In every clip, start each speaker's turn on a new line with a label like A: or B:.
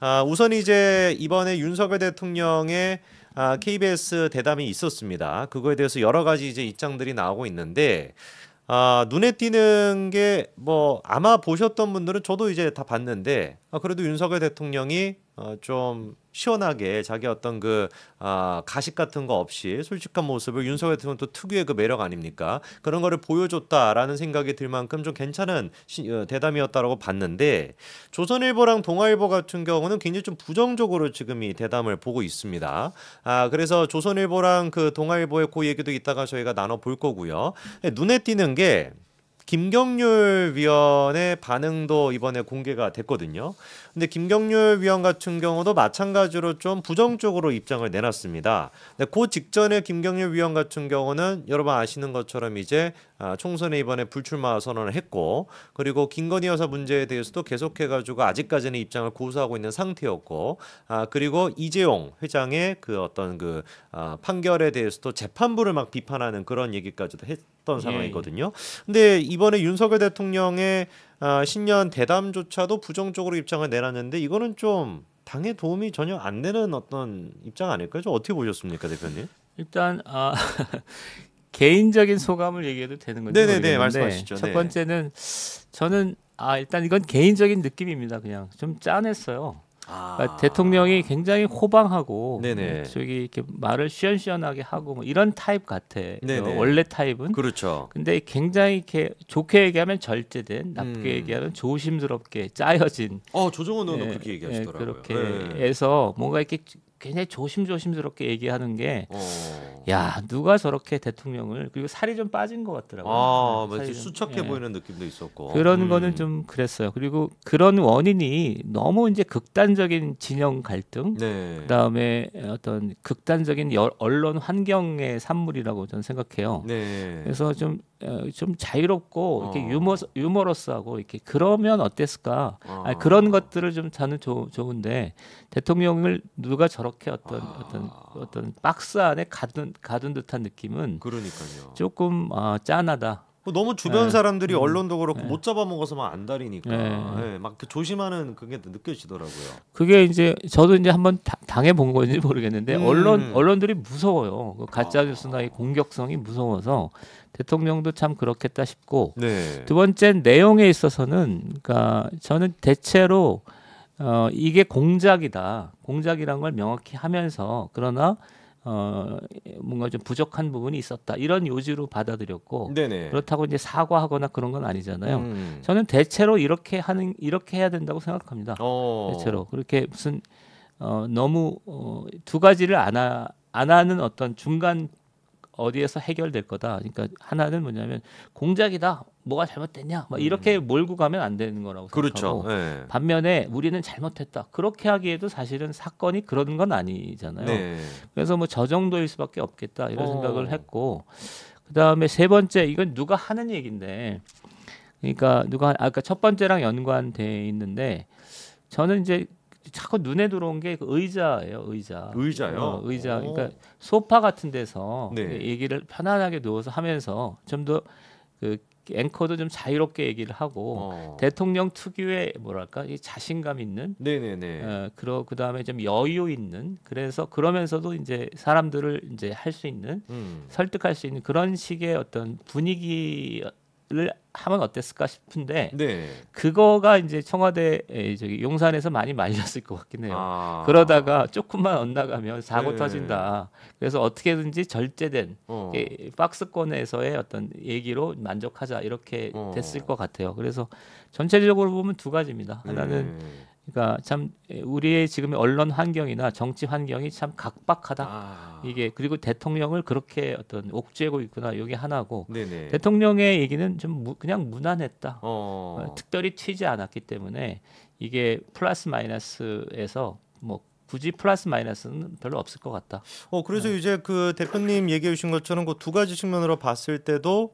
A: 아, 우선 이제 이번에 윤석열 대통령의 아, KBS 대담이 있었습니다. 그거에 대해서 여러 가지 이제 입장들이 나오고 있는데 아, 눈에 띄는 게 뭐 아마 보셨던 분들은 저도 이제 다 봤는데 아, 그래도 윤석열 대통령이 어, 좀 시원하게 자기 어떤 그 아, 가식 같은 거 없이 솔직한 모습을 윤석열 대통령 또 특유의 그 매력 아닙니까? 그런 거를 보여줬다라는 생각이 들 만큼 좀 괜찮은 시, 어, 대담이었다라고 봤는데 조선일보랑 동아일보 같은 경우는 굉장히 좀 부정적으로 지금 이 대담을 보고 있습니다. 아 그래서 조선일보랑 그 동아일보의 그 얘기도 이따가 저희가 나눠 볼 거고요. 네, 눈에 띄는 게 김경률 위원의 반응도 이번에 공개가 됐거든요. 근데 김경률 위원 같은 경우도 마찬가지로 좀 부정적으로 입장을 내놨습니다. 근데 그 직전에 김경률 위원 같은 경우는 여러분 아시는 것처럼 이제 아, 총선에 이번에 불출마 선언을 했고 그리고 김건희 여사 문제에 대해서도 계속해가지고 아직까지는 입장을 고수하고 있는 상태였고 아 그리고 이재용 회장의 그 어떤 그 아, 판결에 대해서도 재판부를 막 비판하는 그런 얘기까지도 했. 했었던 예. 상황이거든요. 그런데 이번에 윤석열 대통령의 아, 신년 대담조차도 부정적으로 입장을 내놨는데 이거는 좀 당에 도움이 전혀 안 되는 어떤 입장 아닐까요? 좀 어떻게 보셨습니까, 대표님? 일단 아, 개인적인 소감을 얘기해도 되는 건지 네네네 말씀하시죠. 첫 네.
B: 번째는 저는 아 일단 이건 개인적인 느낌입니다. 그냥 좀 짠했어요. 그러니까 대통령이 굉장히 호방하고 네네. 저기 이렇게 말을 시원시원하게 하고 뭐 이런 타입 같아. 네네. 어, 원래 타입은 그렇죠. 근데 굉장히 이렇게 좋게 얘기하면 절제된, 나쁘게 음. 얘기하면 조심스럽게 짜여진. 어 조정원 의원 예, 네. 그렇게 네, 얘기하시더라고요. 예, 그렇게 네. 해서 뭔가 이렇게 굉장히 조심조심스럽게 얘기하는 게, 어. 야 누가 저렇게 대통령을 그리고 살이 좀 빠진 것 같더라고요. 아, 맞지 네, 수척해 예. 보이는
A: 느낌도 있었고 그런 음. 거는 좀
B: 그랬어요. 그리고 그런 원인이 너무 이제 극단적인 진영 갈등, 네. 그다음에 어떤 극단적인 언론 환경의 산물이라고 저는 생각해요. 네. 그래서 좀 어, 좀 자유롭고 이렇게 어. 유머 유머러스하고 이렇게 그러면 어땠을까? 어. 아니, 그런 것들을 좀 저는 조, 좋은데 대통령을 누가 저렇게 어떤 아. 어떤 어떤 박스 안에 가둔 가둔 듯한 느낌은 그러니까요. 조금 아, 짠하다. 뭐 너무 주변 네. 사람들이 음. 언론도 그렇고 네.
A: 못잡아먹어서막 안달이니까 네. 예, 막 그 조심하는 그게 느껴지더라고요.
B: 그게 이제 저도 이제 한번 당해 본 건지 모르겠는데 음. 언론
A: 언론들이 무서워요.
B: 그 가짜 아. 뉴스나 아. 공격성이 무서워서 대통령도 참 그렇겠다 싶고 네. 두 번째 내용에 있어서는 그러니까 저는 대체로 어, 이게 공작이다 공작이란 걸 명확히 하면서 그러나 어, 뭔가 좀 부족한 부분이 있었다 이런 요지로 받아들였고 네네. 그렇다고 이제 사과하거나 그런 건 아니잖아요. 음. 저는 대체로 이렇게 하는 이렇게 해야 된다고 생각합니다. 어. 대체로 그렇게 무슨 어, 너무 어, 두 가지를 안, 안 하는 어떤 중간 어디에서 해결될 거다. 그러니까 하나는 뭐냐면 공작이다. 뭐가 잘못됐냐? 막 음. 이렇게 음. 몰고 가면 안 되는 거라고 그렇죠. 생각하고 예. 네. 반면에 우리는 잘못했다. 그렇게 하기에도 사실은 사건이 그런 건 아니잖아요. 네. 그래서 뭐 저 정도일 수밖에 없겠다 이런 어. 생각을 했고 그다음에 세 번째 이건 누가 하는 얘기인데 그러니까 누가 아까 그러니까 첫 번째랑 연관돼 있는데 저는 이제 자꾸 눈에 들어온 게 그 의자예요, 의자. 의자요. 어, 의자. 오. 어. 그러니까 소파 같은 데서 네. 그 얘기를 편안하게 누워서 하면서 좀 더 그 앵커도 좀 자유롭게 얘기를 하고 어. 대통령 특유의 뭐랄까 이 자신감 있는 네네네 어, 그러 그 다음에 좀 여유 있는 그래서 그러면서도 이제 사람들을 이제 할 수 있는 음. 설득할 수 있는 그런 식의 어떤 분위기 를 하면 어땠을까 싶은데 네. 그거가 이제 청와대 저기 용산에서 많이 말렸을 것 같긴 해요. 아. 그러다가 조금만 엇나가면 사고 네. 터진다. 그래서 어떻게든지 절제된 어. 박스권에서의 어떤 얘기로 만족하자 이렇게 어. 됐을 것 같아요. 그래서 전체적으로 보면 두 가지입니다. 하나는 네. 그러니까 참 우리의 지금의 언론 환경이나 정치 환경이 참 각박하다. 아. 이게 그리고 대통령을 그렇게 어떤 옥죄고 있구나. 이게 하나고 네네. 대통령의 얘기는 좀 무, 그냥 무난했다. 어. 어. 특별히 튀지 않았기 때문에 이게 플러스
A: 마이너스에서 뭐 굳이 플러스 마이너스는 별로 없을 것 같다. 어 그래서 네. 이제 그 대표님 얘기해 주신 것처럼 그 두 가지 측면으로 봤을 때도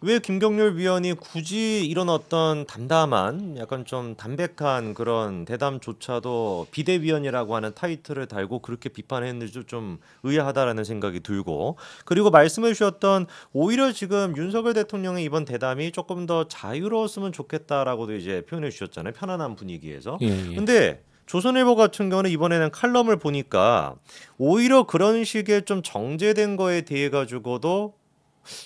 A: 왜 김경률 위원이 굳이 이런 어떤 담담한 약간 좀 담백한 그런 대담조차도 비대위원이라고 하는 타이틀을 달고 그렇게 비판했는지 좀 의아하다라는 생각이 들고 그리고 말씀해 주셨던 오히려 지금 윤석열 대통령의 이번 대담이 조금 더 자유로웠으면 좋겠다라고도 이제 표현해 주셨잖아요 편안한 분위기에서 예, 예. 근데 조선일보 같은 경우는 이번에는 칼럼을 보니까 오히려 그런 식의 좀 정제된 거에 대해 가지고도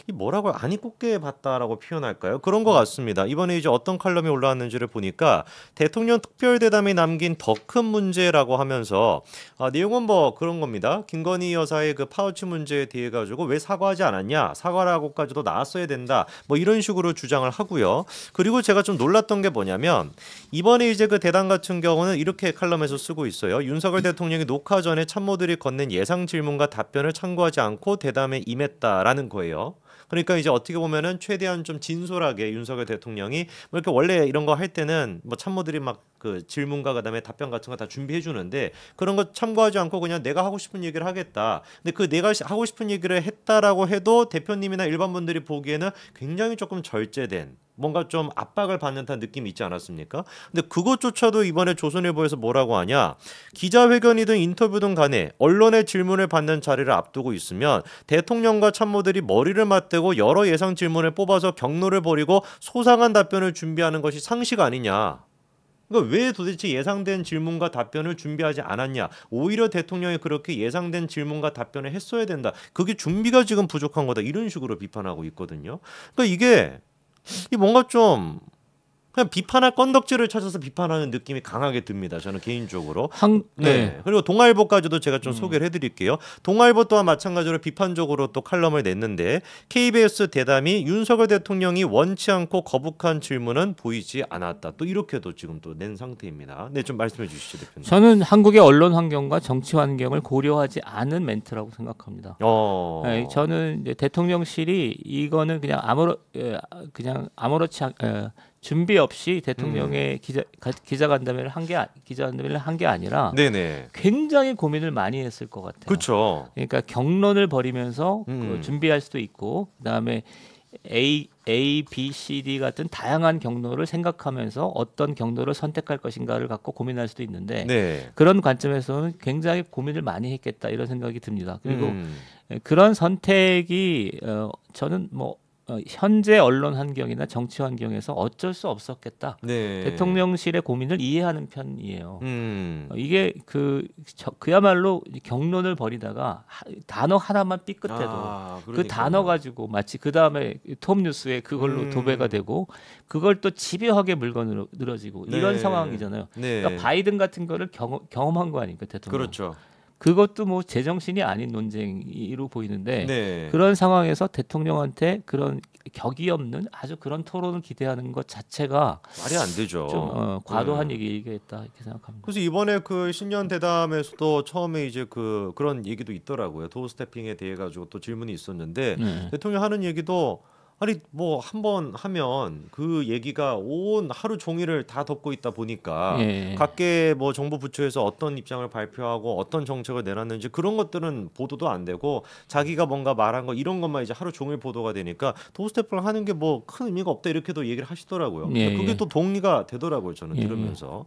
A: 이 뭐라고 아니 꽃게 봤다라고 표현할까요? 그런 것 네. 같습니다. 이번에 이제 어떤 칼럼이 올라왔는지를 보니까 대통령 특별대담이 남긴 더 큰 문제라고 하면서 아, 내용은 뭐 그런 겁니다. 김건희 여사의 그 파우치 문제에 대해 가지고 왜 사과하지 않았냐 사과라고까지도 나왔어야 된다 뭐 이런 식으로 주장을 하고요. 그리고 제가 좀 놀랐던 게 뭐냐면 이번에 이제 그 대담 같은 경우는 이렇게 칼럼에서 쓰고 있어요. 윤석열 대통령이 녹화 전에 참모들이 건넨 예상 질문과 답변을 참고하지 않고 대담에 임했다라는 거예요. 그러니까 이제 어떻게 보면은 최대한 좀 진솔하게 윤석열 대통령이 뭐 이렇게 원래 이런 거 할 때는 뭐 참모들이 막그 질문과 그다음에 답변 같은 거 다 준비해 주는데 그런 거 참고하지 않고 그냥 내가 하고 싶은 얘기를 하겠다. 근데 그 내가 하고 싶은 얘기를 했다라고 해도 대표님이나 일반 분들이 보기에는 굉장히 조금 절제된 뭔가 좀 압박을 받는 듯한 느낌이 있지 않았습니까? 근데 그것조차도 이번에 조선일보에서 뭐라고 하냐? 기자회견이든 인터뷰든 간에 언론의 질문을 받는 자리를 앞두고 있으면 대통령과 참모들이 머리를 맞대고 여러 예상 질문을 뽑아서 경로를 버리고 소상한 답변을 준비하는 것이 상식 아니냐? 그러니까 왜 도대체 예상된 질문과 답변을 준비하지 않았냐? 오히려 대통령이 그렇게 예상된 질문과 답변을 했어야 된다. 그게 준비가 지금 부족한 거다. 이런 식으로 비판하고 있거든요. 그러니까 이게 뭔가 좀 그냥 비판할 건덕지를 찾아서 비판하는 느낌이 강하게 듭니다. 저는 개인적으로. 한, 네. 네. 그리고 동아일보까지도 제가 좀 음. 소개를 해드릴게요. 동아일보 또한 마찬가지로 비판적으로 또 칼럼을 냈는데 KBS 대담이 윤석열 대통령이 원치 않고 거북한 질문은 보이지 않았다. 또 이렇게도 지금 또 낸 상태입니다. 네, 좀 말씀해
B: 주시죠, 대표님. 저는 한국의 언론 환경과 정치 환경을 고려하지 않은 멘트라고 생각합니다. 어... 네, 저는 대통령실이 이거는 그냥 아무렇 예, 그냥 아무렇지 않 예, 준비 없이 대통령의 음. 기자 기자간담회를 한게 아, 기자간담회를 한 게 아니라 네네. 굉장히 고민을 많이 했을 것 같아요.
A: 그렇죠.
B: 그러니까 경론을 벌이면서 그 음. 그 준비할 수도 있고 그다음에 A A, B, C, D 같은 다양한 경로를 생각하면서 어떤 경로를 선택할 것인가를 갖고 고민할 수도 있는데 네. 그런 관점에서는 굉장히 고민을 많이 했겠다 이런 생각이 듭니다. 그리고 음. 그런 선택이 어, 저는 뭐 어, 현재 언론 환경이나 정치 환경에서 어쩔 수 없었겠다. 네. 대통령실의 고민을 이해하는 편이에요.
A: 음.
B: 어, 이게 그 저, 그야말로 경론을 벌이다가 하, 단어 하나만 삐끗해도 아, 그 단어 가지고 마치 그 다음에 톱 뉴스에 그걸로 음. 도배가 되고 그걸 또 집요하게 물건으로 늘어지고 이런 네. 상황이잖아요. 네. 그러니까 바이든 같은 거를 경험, 경험한 거 아닙니까 대통령? 그렇죠. 그것도 뭐 제정신이 아닌 논쟁이로 보이는데 네. 그런 상황에서 대통령한테 그런 격이 없는 아주 그런 토론을 기대하는 것 자체가 말이 안 되죠. 좀 어, 과도한 네. 얘기겠다 이렇게
A: 생각합니다. 그래서 이번에 그 신년 대담에서도 처음에 이제 그 그런 얘기도 있더라고요. 도어 스태핑에 대해 가지고 또 질문이 있었는데 네. 대통령 하는 얘기도 아니 뭐한번 하면 그 얘기가 온 하루 종일을 다 덮고 있다 보니까 예. 각계 뭐 정부 부처에서 어떤 입장을 발표하고 어떤 정책을 내놨는지 그런 것들은 보도도 안 되고 자기가 뭔가 말한 거 이런 것만 이제 하루 종일 보도가 되니까 도스태프 하는 게 뭐 큰 의미가 없다 이렇게도 얘기를 하시더라고요. 예. 그러니까 그게 또 동의가 되더라고요 저는 예. 들으면서.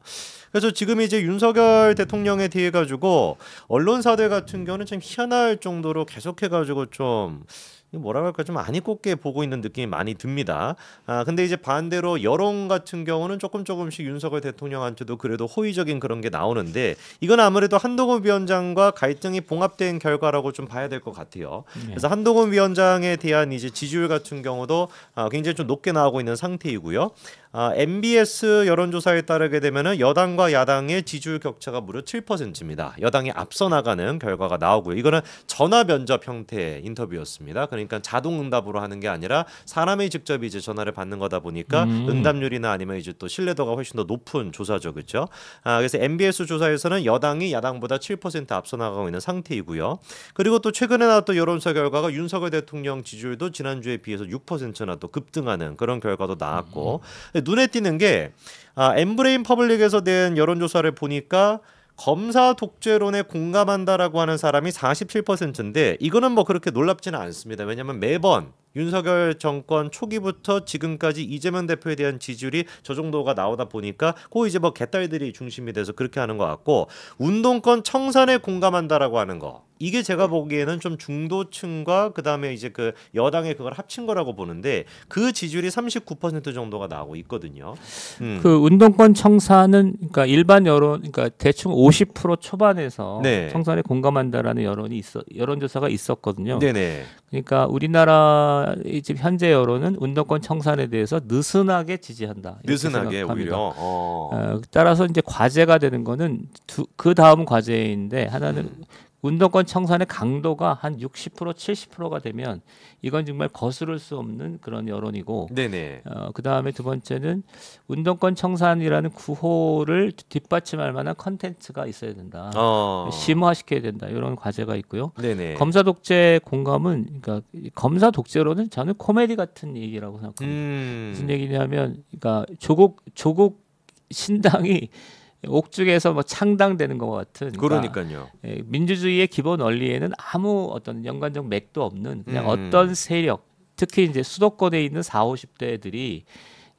A: 그래서 지금 이제 윤석열 대통령에 대해 가지고 언론사들 같은 경우는 참 희한할 정도로 계속해 가지고 좀 뭐라고 할까 좀안 입곱게 보고 있는 느낌이 많이 듭니다. 아 근데 이제 반대로 여론 같은 경우는 조금 조금씩 윤석열 대통령한테도 그래도 호의적인 그런 게 나오는데 이건 아무래도 한동훈 위원장과 갈등이 봉합된 결과라고 좀 봐야 될 것 같아요. 네. 그래서 한동훈 위원장에 대한 이제 지지율 같은 경우도 아, 굉장히 좀 높게 나오고 있는 상태이고요. 아, MBS 여론조사에 따르게 되면 여당과 야당의 지지율 격차가 무려 7%입니다. 여당이 앞서 나가는 결과가 나오고요. 이거는 전화 면접 형태의 인터뷰였습니다. 그러니까 자동 응답으로 하는 게 아니라 사람이 직접 이제 전화를 받는 거다 보니까 음. 응답률이나 아니면 이제 또 신뢰도가 훨씬 더 높은 조사죠, 그렇죠? 아, 그래서 MBS 조사에서는 여당이 야당보다 7% 앞서 나가고 있는 상태이고요. 그리고 또 최근에 나왔던 여론조사 결과가 윤석열 대통령 지지율도 지난주에 비해서 6%나 또 급등하는 그런 결과도 나왔고. 음. 눈에 띄는 게 아, 엠브레인 퍼블릭에서 낸 여론조사를 보니까 검사 독재론에 공감한다라고 하는 사람이 47%인데 이거는 뭐 그렇게 놀랍지는 않습니다. 왜냐하면 매번 윤석열 정권 초기부터 지금까지 이재명 대표에 대한 지지율이 저 정도가 나오다 보니까 고 이제 뭐 개딸들이 중심이 돼서 그렇게 하는 것 같고 운동권 청산에 공감한다라고 하는 거 이게 제가 보기에는 좀 중도층과 그다음에 이제 그 여당에 그걸 합친 거라고 보는데 그 지지율이 39% 정도가 나오고 있거든요. 음. 그
B: 운동권 청산은 그러니까 일반 여론 그러니까 대충 50% 초반에서 네. 청산에 공감한다라는 여론이 있어 여론 조사가 있었거든요. 네네. 그러니까 우리나라 지금 현재 여론은 운동권 청산에 대해서 느슨하게 지지한다. 느슨하게 오히려. 어. 어, 따라서 이제 과제가 되는 거는 그 다음 과제인데 하나는 음. 운동권 청산의 강도가 한 60% 70%가 되면 이건 정말 거스를 수 없는 그런 여론이고 네네. 어, 그다음에 두 번째는 운동권 청산이라는 구호를 뒷받침할 만한 컨텐츠가 있어야 된다. 어. 심화시켜야 된다. 이런 과제가 있고요. 네네. 검사 독재 공감은 그러니까 검사 독재로는 저는 코미디 같은 얘기라고 생각합니다. 음. 무슨 얘기냐면 그러니까 조국 조국 신당이 옥중에서 뭐 창당되는 것 같은 그러니까 그러니까요. 예, 민주주의의 기본 원리에는 아무 어떤 연관적 맥도 없는 그냥 음. 어떤 세력 특히 이제 수도권에 있는 4, 50대들이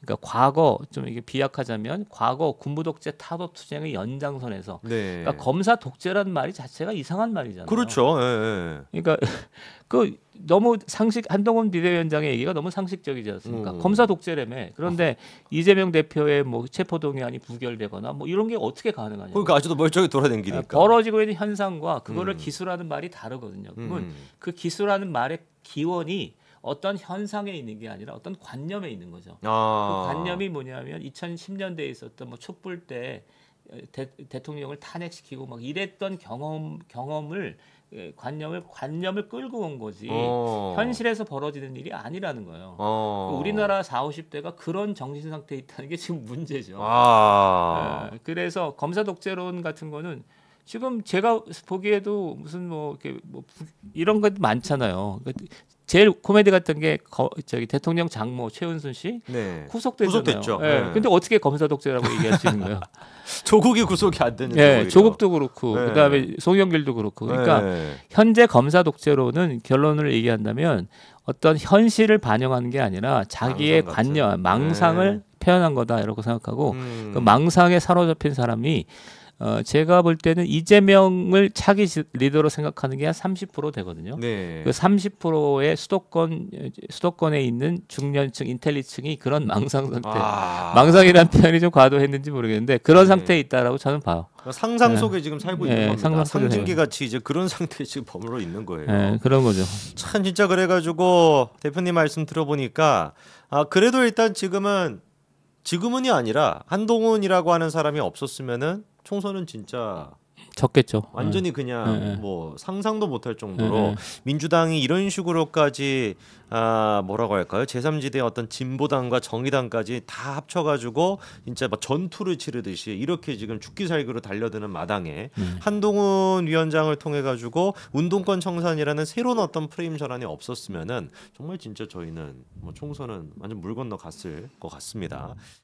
B: 그러니까 과거 좀 이게 비약하자면 과거 군부 독재 타법 투쟁의 연장선에서 네. 그러니까 검사 독재란 말이 자체가 이상한 말이잖아요. 그렇죠. 예, 예. 그러니까 그 너무 상식 한동훈 비대위원장의 얘기가 너무 상식적이지 않습니까? 음. 검사 독재라며 그런데 아. 이재명 대표의 뭐 체포 동의안이 부결되거나 뭐 이런 게 어떻게 가능하냐? 그러니까 아직도
A: 멀쩡히 돌아댕기니까 아, 벌어지고
B: 있는 현상과 그거를 음. 기술하는 말이 다르거든요. 그건 음. 그 기술하는 말의 기원이 어떤 현상에 있는 게 아니라 어떤 관념에 있는 거죠. 아. 그 관념이 뭐냐면 2010년대에 있었던 뭐 촛불 때 어, 대, 대통령을 탄핵시키고 막 이랬던 경험 경험을 예, 관념을 관념을 끌고 온 거지 어. 현실에서 벌어지는 일이 아니라는 거예요. 어. 그 우리나라 4, 50대가 그런 정신 상태에 있다는 게 지금 문제죠. 아. 네. 그래서 검사 독재론 같은 거는 지금 제가 보기에도 무슨 뭐 이렇게 뭐 이런 것 많잖아요. 그러니까 제일 코미디 같은 게 거, 저기 대통령 장모 최은순 씨 네. 구속됐잖아요. 죠 네. 예. 네. 근데 어떻게 검사 독재라고 얘기할 수 있는 거예요? 조국이 구속이 안 되는. 네, 예, 오히려. 조국도 그렇고 네. 그다음에 송영길도 그렇고. 그러니까 네. 현재 검사 독재로는 결론을 얘기한다면 어떤 현실을 반영하는 게 아니라 자기의 관념, 네. 망상을 표현한 거다 이렇게 생각하고 음. 그 망상에 사로잡힌 사람이 어, 제가 볼 때는 이재명을 차기 리더로 생각하는 게 한 30% 되거든요. 네. 그 30%의 수도권 수도권에 있는 중년층 인텔리층이 그런 망상 상태, 아. 망상이라는 표현이 좀 과도했는지 모르겠는데 그런 네. 상태에 있다라고 저는 봐요. 그러니까 네. 네, 상상 속에 네. 지금 살고 있는 겁니다. 상징기
A: 같이 이제 그런 상태에 지금 버물어 있는 거예요. 네, 그런 거죠. 참 진짜 그래가지고 대표님 말씀 들어보니까 아 그래도 일단 지금은 지금은이 아니라 한동훈이라고 하는 사람이 없었으면은 총선은 진짜
B: 적겠죠. 완전히 네. 그냥 네, 네. 뭐 상상도 못할 정도로 네, 네.
A: 민주당이 이런 식으로까지 아 뭐라고 할까요? 제3지대 어떤 진보당과 정의당까지 다 합쳐가지고 진짜 막 전투를 치르듯이 이렇게 지금 죽기 살기로 달려드는 마당에 네. 한동훈 위원장을 통해 가지고 운동권 청산이라는 새로운 어떤 프레임 전환이 없었으면은 정말 진짜 저희는 뭐 총선은 완전 물 건너 갔을 것 같습니다.